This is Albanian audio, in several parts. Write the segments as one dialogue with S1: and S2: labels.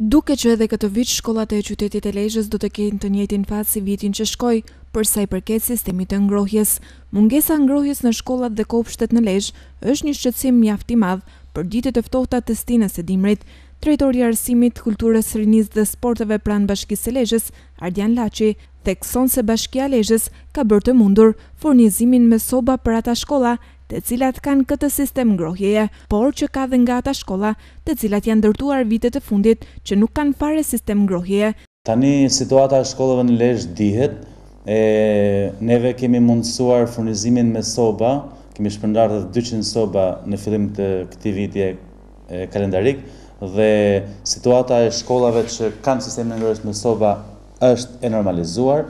S1: Duke që edhe këtë vit shkollat e qytetit e lejshës do të kejnë të njetin fat si vitin që shkoj, përsa i përket sistemi të ngrohjes. Mungesa ngrohjes në shkollat dhe kopshtet në lejsh është një shqëtsim mjafti madh për ditët e ftohta të stinës e dimrit drejtori i arsimit, kulturës rinisë dhe sporteve pranë Bashkisë së Lezhës, Ardian Laçi, thekson se Bashkia e Lezhës ka bërë të mundur furnizimin me soba për ata shkolla të cilat kanë këtë sistem ngrohjeje, por që ka dhe nga ata shkolla të cilat janë ndërtuar vitet e fundit që nuk kanë fare sistem ngrohjeje.
S2: Tani situata e shkollave në Lezhë dihet, e neve kemi mundësuar furnizimin me soba, kemi shpërndarë 200 soba në fillim të këti viti kalendarik. kalendarikë, dhe situata e shkollave që kanë sistem në ngërës me soba është e normalizuar,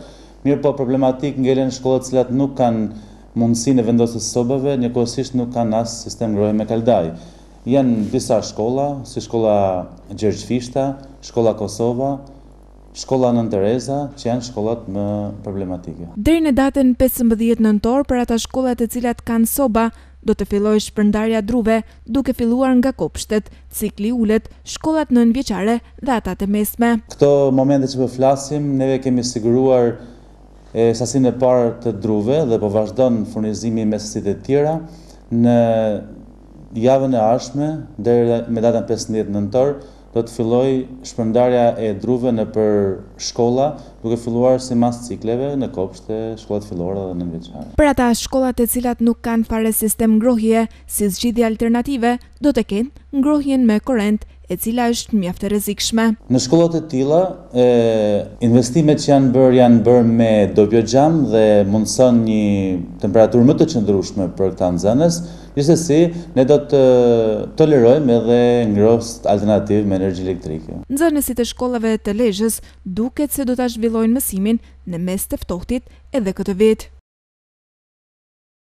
S2: mirë po problematik ngele shkollat cilat nuk kanë mundësin e vendosës sobëve, një kosisht nuk kanë asë sistem ngërës me kaldaj. Janë disa shkolla, si shkolla Gjergj Fishta, shkolla Kosova, shkolla Nën Tereza, që janë shkollat më problematike.
S1: Dherë në datën 15 nëntor, për ata shkollat e cilat kanë soba, do të filloj shpërndarja druve duke filluar nga kopshtet, cikli ullet, shkollat në nënvjeqare dhe atat e mesme.
S2: Këto momente që përflasim, po neve kemi siguruar sasin e parë të druve dhe po në furnizimi me sasit e tjera në javën e ashme, dhe me datën 15 nëntorë, do të filloj shpërndarja e druve në për shkolla, duke filluar si mas cikleve në kopshte, shkollat fillore dhe në nëveqare.
S1: Për ata, shkollat e cilat nuk kanë fare sistem ngrohje, si zgjidhje alternative, do të kenë ngrohjen me korent e cila është mjaftë rezikshme.
S2: Në shkollat e tila, e, investimet që janë bërë janë bërë me dobjo gjamë dhe mundëson një temperaturë më të qëndrushme për këta nëzënës, gjithë si, ne do të tolerojmë edhe ngrost alternativ me energi elektrike.
S1: Nëzënësit e shkollave të lejshës duket se do të zhvillojnë mësimin në mes të ftohtit edhe këtë vitë.